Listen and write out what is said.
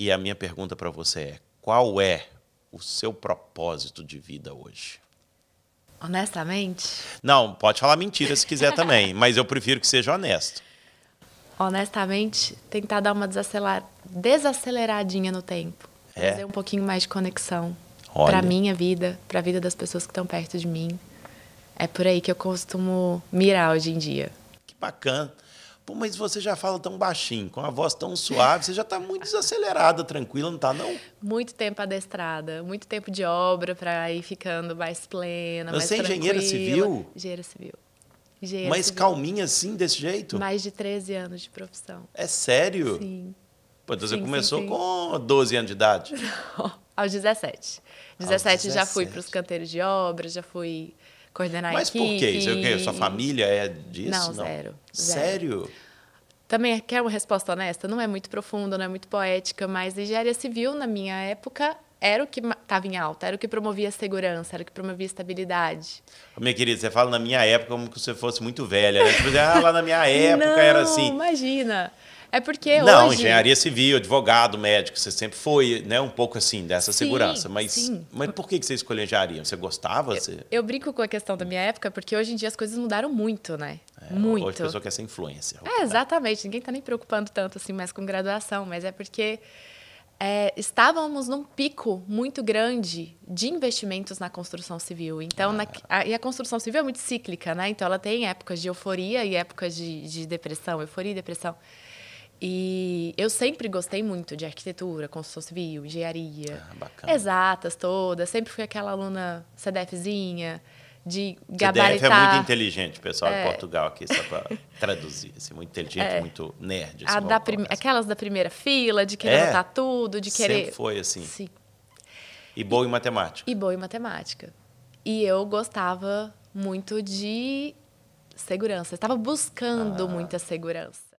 E a minha pergunta para você é: qual é o seu propósito de vida hoje? Honestamente? Não, pode falar mentira se quiser também, mas eu prefiro que seja honesto. Honestamente, tentar dar uma desacelar desaceleradinha no tempo. É. Fazer um pouquinho mais de conexão para minha vida, para a vida das pessoas que estão perto de mim. É por aí que eu costumo mirar hoje em dia. Que bacana. Pô, mas você já fala tão baixinho, com a voz tão suave, você já está muito desacelerada, tranquila, não está não? Muito tempo adestrada, muito tempo de obra para ir ficando mais plena, Mas mais você é engenheira civil? Engenheira civil. Engenheira mas civil. calminha assim, desse jeito? Mais de 13 anos de profissão. É sério? Sim. Pô, então sim, você começou sim, sim. com 12 anos de idade? Não, aos 17. 17, aos 17. já fui para os canteiros de obra, já fui coordenar Mas equipe. Mas por quê? É Sua família é disso? Não, não. Zero, zero. Sério? Também quer uma resposta honesta? Não é muito profunda, não é muito poética, mas engenharia civil, na minha época, era o que estava em alta, era o que promovia segurança, era o que promovia estabilidade. Minha querida, você fala na minha época como se você fosse muito velha. Né? Tipo, ah, lá na minha época não, era assim. Imagina. É porque Não, hoje... engenharia civil, advogado, médico, você sempre foi, né, um pouco assim, dessa sim, segurança. Mas, sim. mas por que você escolheu engenharia? Você gostava? Eu, eu, brinco com a questão da minha época, porque hoje em dia as coisas mudaram muito, né? É, muito. Hoje a pessoa quer ser influencer. É, exatamente. Ninguém está nem preocupando tanto assim mais com graduação, mas é porque... É, estávamos num pico muito grande de investimentos na construção civil. Então, ah. na, a, e a construção civil é muito cíclica, né? Então, ela tem épocas de euforia e épocas de, de depressão, euforia e depressão. E eu sempre gostei muito de arquitetura, construção civil, engenharia. Ah, bacana. Exatas todas. Sempre fui aquela aluna CDFzinha, de gabaritar. CDF é muito inteligente, pessoal, é. em Portugal, aqui, só para traduzir. Assim, muito inteligente, é. muito nerd. Assim, da prim... Assim. Aquelas da primeira fila, de querer é. tudo, de querer... Sempre foi assim. Sim. E boa em matemática. E boa em matemática. E eu gostava muito de segurança. estava buscando ah. muita segurança.